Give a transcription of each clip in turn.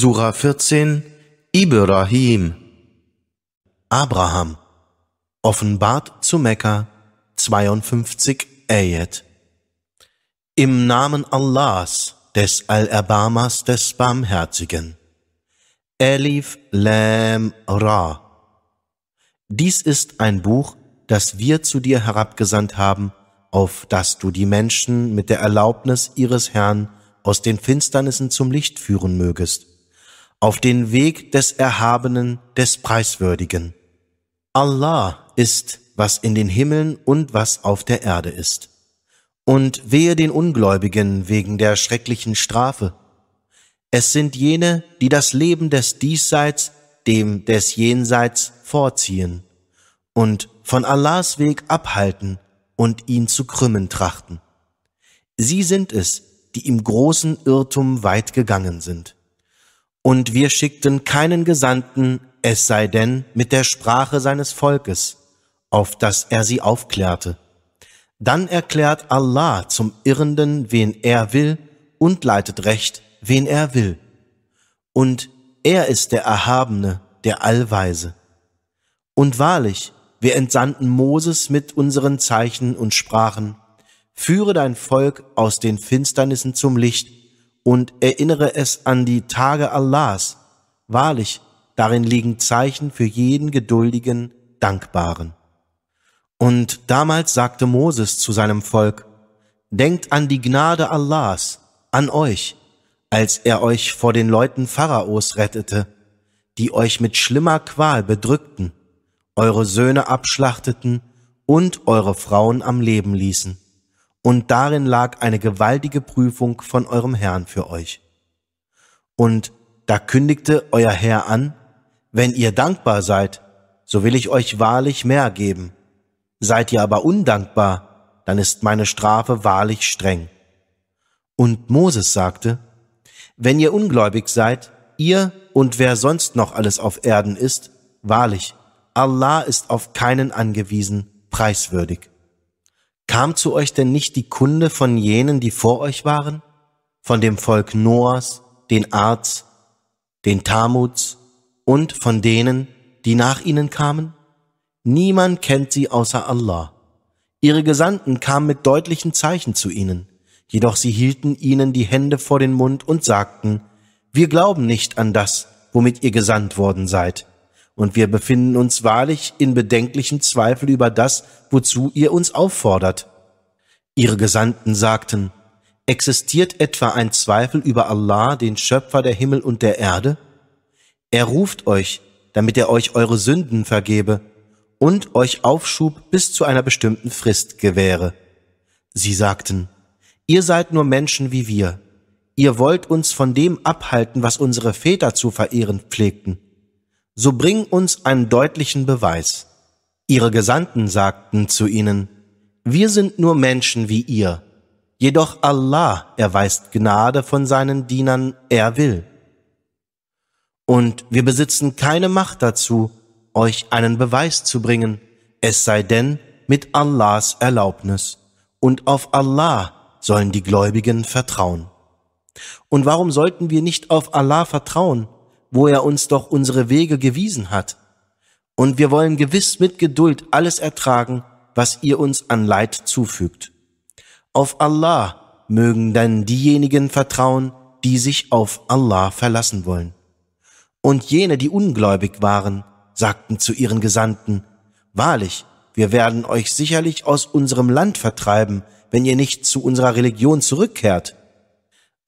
Sura 14 Ibrahim Abraham Offenbart zu Mekka 52 Ayat Im Namen Allahs, des Allerbarmers, des Barmherzigen Elif Lam Ra Dies ist ein Buch, das wir zu dir herabgesandt haben, auf das du die Menschen mit der Erlaubnis ihres Herrn aus den Finsternissen zum Licht führen mögest auf den Weg des Erhabenen, des Preiswürdigen. Allah ist, was in den Himmeln und was auf der Erde ist. Und wehe den Ungläubigen wegen der schrecklichen Strafe. Es sind jene, die das Leben des Diesseits dem des Jenseits vorziehen und von Allahs Weg abhalten und ihn zu krümmen trachten. Sie sind es, die im großen Irrtum weit gegangen sind. Und wir schickten keinen Gesandten, es sei denn mit der Sprache seines Volkes, auf das er sie aufklärte. Dann erklärt Allah zum Irrenden, wen er will, und leitet recht, wen er will. Und er ist der Erhabene, der Allweise. Und wahrlich, wir entsandten Moses mit unseren Zeichen und sprachen, Führe dein Volk aus den Finsternissen zum Licht und erinnere es an die Tage Allahs. Wahrlich, darin liegen Zeichen für jeden geduldigen, dankbaren. Und damals sagte Moses zu seinem Volk, Denkt an die Gnade Allahs, an euch, als er euch vor den Leuten Pharaos rettete, die euch mit schlimmer Qual bedrückten, eure Söhne abschlachteten und eure Frauen am Leben ließen und darin lag eine gewaltige Prüfung von eurem Herrn für euch. Und da kündigte euer Herr an, wenn ihr dankbar seid, so will ich euch wahrlich mehr geben. Seid ihr aber undankbar, dann ist meine Strafe wahrlich streng. Und Moses sagte, wenn ihr ungläubig seid, ihr und wer sonst noch alles auf Erden ist, wahrlich, Allah ist auf keinen angewiesen, preiswürdig. Kam zu euch denn nicht die Kunde von jenen, die vor euch waren? Von dem Volk Noahs, den Arz, den Tamuts und von denen, die nach ihnen kamen? Niemand kennt sie außer Allah. Ihre Gesandten kamen mit deutlichen Zeichen zu ihnen, jedoch sie hielten ihnen die Hände vor den Mund und sagten, wir glauben nicht an das, womit ihr gesandt worden seid. Und wir befinden uns wahrlich in bedenklichem Zweifel über das, wozu ihr uns auffordert. Ihre Gesandten sagten, existiert etwa ein Zweifel über Allah, den Schöpfer der Himmel und der Erde? Er ruft euch, damit er euch eure Sünden vergebe und euch Aufschub bis zu einer bestimmten Frist gewähre. Sie sagten, ihr seid nur Menschen wie wir. Ihr wollt uns von dem abhalten, was unsere Väter zu verehren pflegten so bring uns einen deutlichen Beweis. Ihre Gesandten sagten zu ihnen, wir sind nur Menschen wie ihr, jedoch Allah erweist Gnade von seinen Dienern, er will. Und wir besitzen keine Macht dazu, euch einen Beweis zu bringen, es sei denn mit Allahs Erlaubnis, und auf Allah sollen die Gläubigen vertrauen. Und warum sollten wir nicht auf Allah vertrauen, wo er uns doch unsere Wege gewiesen hat. Und wir wollen gewiss mit Geduld alles ertragen, was ihr uns an Leid zufügt. Auf Allah mögen dann diejenigen vertrauen, die sich auf Allah verlassen wollen. Und jene, die ungläubig waren, sagten zu ihren Gesandten, Wahrlich, wir werden euch sicherlich aus unserem Land vertreiben, wenn ihr nicht zu unserer Religion zurückkehrt.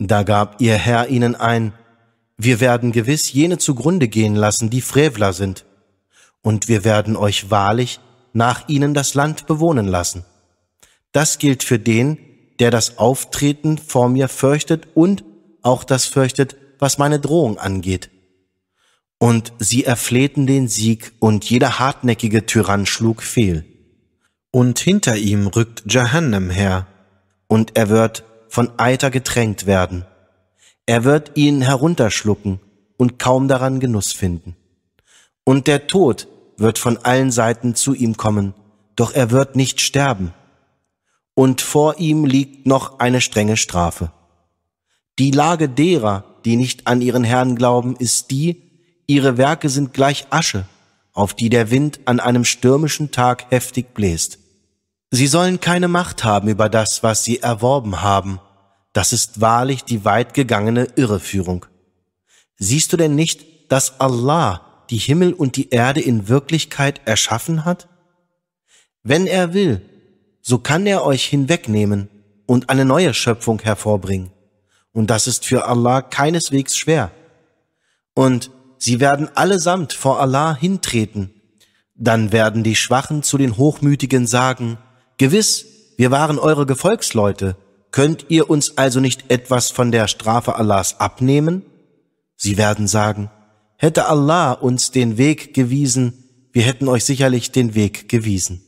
Da gab ihr Herr ihnen ein, wir werden gewiss jene zugrunde gehen lassen, die Frevler sind, und wir werden euch wahrlich nach ihnen das Land bewohnen lassen. Das gilt für den, der das Auftreten vor mir fürchtet und auch das fürchtet, was meine Drohung angeht. Und sie erflehten den Sieg, und jeder hartnäckige Tyrann schlug fehl. Und hinter ihm rückt Jahannam her, und er wird von Eiter getränkt werden. Er wird ihn herunterschlucken und kaum daran Genuss finden. Und der Tod wird von allen Seiten zu ihm kommen, doch er wird nicht sterben. Und vor ihm liegt noch eine strenge Strafe. Die Lage derer, die nicht an ihren Herrn glauben, ist die, ihre Werke sind gleich Asche, auf die der Wind an einem stürmischen Tag heftig bläst. Sie sollen keine Macht haben über das, was sie erworben haben, das ist wahrlich die weit gegangene Irreführung. Siehst du denn nicht, dass Allah die Himmel und die Erde in Wirklichkeit erschaffen hat? Wenn er will, so kann er euch hinwegnehmen und eine neue Schöpfung hervorbringen. Und das ist für Allah keineswegs schwer. Und sie werden allesamt vor Allah hintreten. Dann werden die Schwachen zu den Hochmütigen sagen, Gewiss, wir waren eure Gefolgsleute, Könnt ihr uns also nicht etwas von der Strafe Allahs abnehmen? Sie werden sagen, hätte Allah uns den Weg gewiesen, wir hätten euch sicherlich den Weg gewiesen.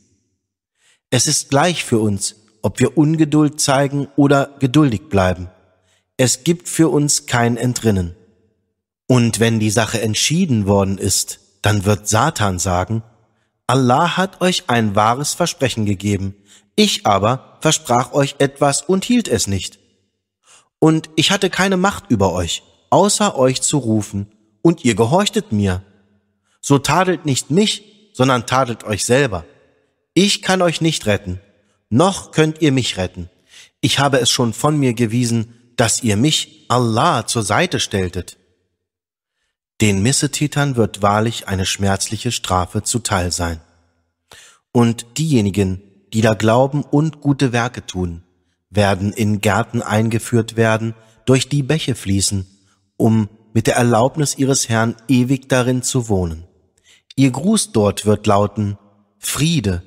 Es ist gleich für uns, ob wir Ungeduld zeigen oder geduldig bleiben. Es gibt für uns kein Entrinnen. Und wenn die Sache entschieden worden ist, dann wird Satan sagen, Allah hat euch ein wahres Versprechen gegeben, ich aber versprach euch etwas und hielt es nicht. Und ich hatte keine Macht über euch, außer euch zu rufen, und ihr gehorchtet mir. So tadelt nicht mich, sondern tadelt euch selber. Ich kann euch nicht retten, noch könnt ihr mich retten. Ich habe es schon von mir gewiesen, dass ihr mich, Allah, zur Seite stelltet. Den Missetätern wird wahrlich eine schmerzliche Strafe zuteil sein. Und diejenigen, die da glauben und gute Werke tun, werden in Gärten eingeführt werden, durch die Bäche fließen, um mit der Erlaubnis ihres Herrn ewig darin zu wohnen. Ihr Gruß dort wird lauten Friede.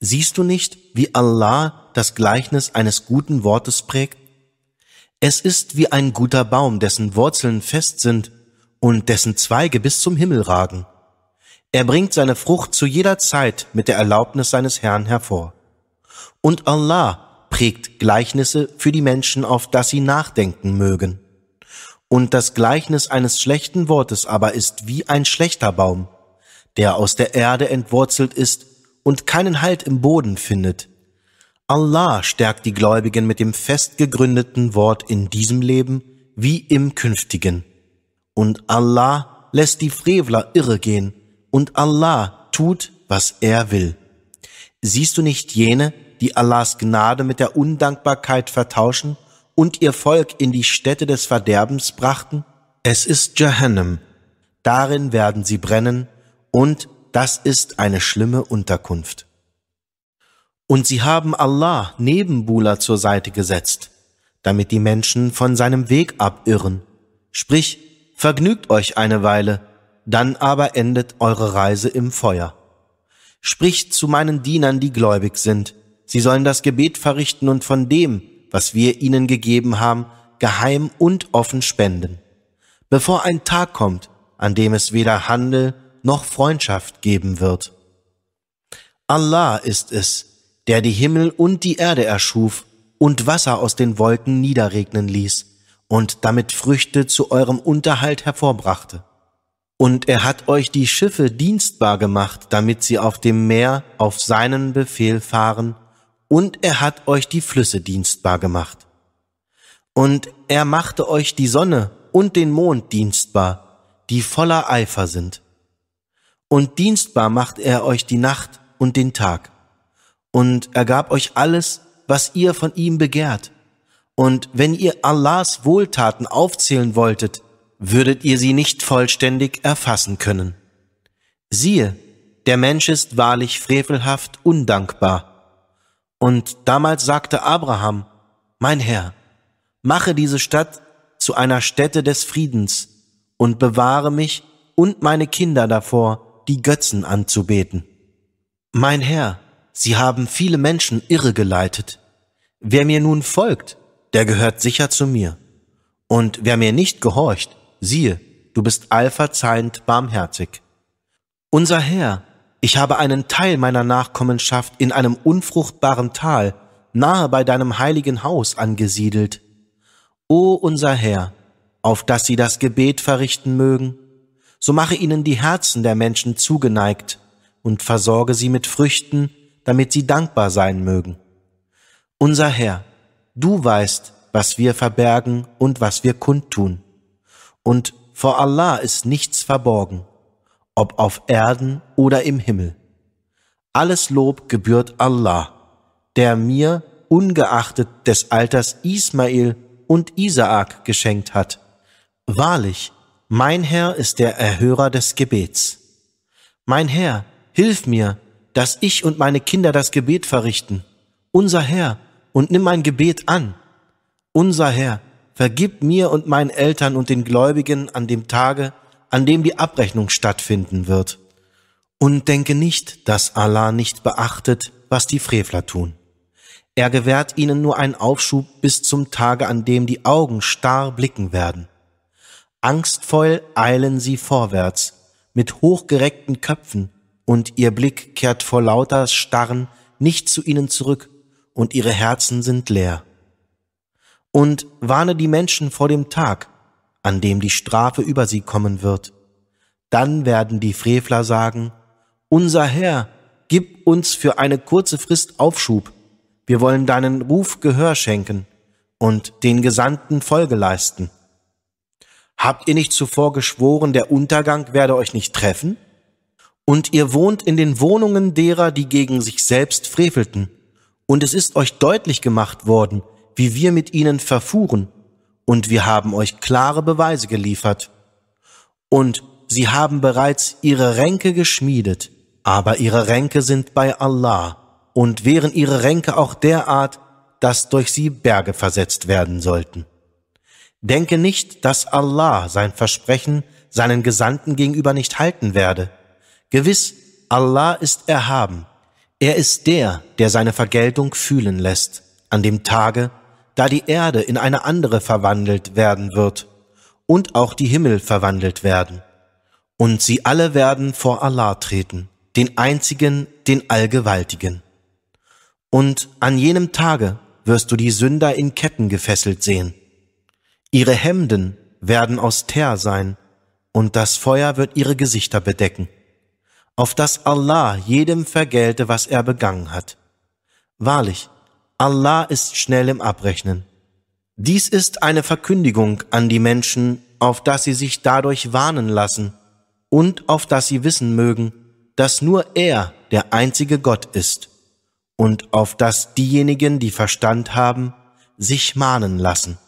Siehst du nicht, wie Allah das Gleichnis eines guten Wortes prägt? Es ist wie ein guter Baum, dessen Wurzeln fest sind und dessen Zweige bis zum Himmel ragen. Er bringt seine Frucht zu jeder Zeit mit der Erlaubnis seines Herrn hervor. Und Allah prägt Gleichnisse für die Menschen, auf dass sie nachdenken mögen. Und das Gleichnis eines schlechten Wortes aber ist wie ein schlechter Baum, der aus der Erde entwurzelt ist und keinen Halt im Boden findet. Allah stärkt die Gläubigen mit dem fest gegründeten Wort in diesem Leben wie im künftigen. Und Allah lässt die Frevler irregehen und Allah tut, was er will. Siehst du nicht jene, die Allahs Gnade mit der Undankbarkeit vertauschen und ihr Volk in die Städte des Verderbens brachten? Es ist Jahannam. Darin werden sie brennen, und das ist eine schlimme Unterkunft. Und sie haben Allah neben Bula zur Seite gesetzt, damit die Menschen von seinem Weg abirren. Sprich, vergnügt euch eine Weile, dann aber endet eure Reise im Feuer. Spricht zu meinen Dienern, die gläubig sind. Sie sollen das Gebet verrichten und von dem, was wir ihnen gegeben haben, geheim und offen spenden. Bevor ein Tag kommt, an dem es weder Handel noch Freundschaft geben wird. Allah ist es, der die Himmel und die Erde erschuf und Wasser aus den Wolken niederregnen ließ und damit Früchte zu eurem Unterhalt hervorbrachte. Und er hat euch die Schiffe dienstbar gemacht, damit sie auf dem Meer auf seinen Befehl fahren, und er hat euch die Flüsse dienstbar gemacht. Und er machte euch die Sonne und den Mond dienstbar, die voller Eifer sind. Und dienstbar macht er euch die Nacht und den Tag. Und er gab euch alles, was ihr von ihm begehrt. Und wenn ihr Allahs Wohltaten aufzählen wolltet, würdet ihr sie nicht vollständig erfassen können. Siehe, der Mensch ist wahrlich frevelhaft undankbar. Und damals sagte Abraham, Mein Herr, mache diese Stadt zu einer Stätte des Friedens und bewahre mich und meine Kinder davor, die Götzen anzubeten. Mein Herr, Sie haben viele Menschen irregeleitet. Wer mir nun folgt, der gehört sicher zu mir. Und wer mir nicht gehorcht, siehe, du bist allverzeihend barmherzig. Unser Herr, ich habe einen Teil meiner Nachkommenschaft in einem unfruchtbaren Tal, nahe bei deinem heiligen Haus angesiedelt. O unser Herr, auf dass sie das Gebet verrichten mögen, so mache ihnen die Herzen der Menschen zugeneigt und versorge sie mit Früchten, damit sie dankbar sein mögen. Unser Herr, du weißt, was wir verbergen und was wir kundtun. Und vor Allah ist nichts verborgen, ob auf Erden oder im Himmel. Alles Lob gebührt Allah, der mir ungeachtet des Alters Ismail und Isaak geschenkt hat. Wahrlich, mein Herr ist der Erhörer des Gebets. Mein Herr, hilf mir, dass ich und meine Kinder das Gebet verrichten. Unser Herr, und nimm mein Gebet an. Unser Herr, vergib mir und meinen Eltern und den Gläubigen an dem Tage, an dem die Abrechnung stattfinden wird. Und denke nicht, dass Allah nicht beachtet, was die Frevler tun. Er gewährt ihnen nur einen Aufschub bis zum Tage, an dem die Augen starr blicken werden. Angstvoll eilen sie vorwärts, mit hochgereckten Köpfen, und ihr Blick kehrt vor lauter Starren nicht zu ihnen zurück, und ihre Herzen sind leer und warne die Menschen vor dem Tag, an dem die Strafe über sie kommen wird. Dann werden die Frevler sagen, unser Herr, gib uns für eine kurze Frist Aufschub, wir wollen deinen Ruf Gehör schenken und den Gesandten Folge leisten. Habt ihr nicht zuvor geschworen, der Untergang werde euch nicht treffen? Und ihr wohnt in den Wohnungen derer, die gegen sich selbst frevelten. Und es ist euch deutlich gemacht worden, wie wir mit ihnen verfuhren, und wir haben euch klare Beweise geliefert. Und sie haben bereits ihre Ränke geschmiedet, aber ihre Ränke sind bei Allah, und wären ihre Ränke auch derart, dass durch sie Berge versetzt werden sollten. Denke nicht, dass Allah sein Versprechen seinen Gesandten gegenüber nicht halten werde. Gewiss, Allah ist erhaben. Er ist der, der seine Vergeltung fühlen lässt, an dem Tage, da die Erde in eine andere verwandelt werden wird und auch die Himmel verwandelt werden. Und sie alle werden vor Allah treten, den Einzigen, den Allgewaltigen. Und an jenem Tage wirst du die Sünder in Ketten gefesselt sehen. Ihre Hemden werden aus Teer sein, und das Feuer wird ihre Gesichter bedecken, auf dass Allah jedem vergelte, was er begangen hat. Wahrlich, Allah ist schnell im Abrechnen. Dies ist eine Verkündigung an die Menschen, auf dass sie sich dadurch warnen lassen und auf dass sie wissen mögen, dass nur er der einzige Gott ist und auf dass diejenigen, die Verstand haben, sich mahnen lassen.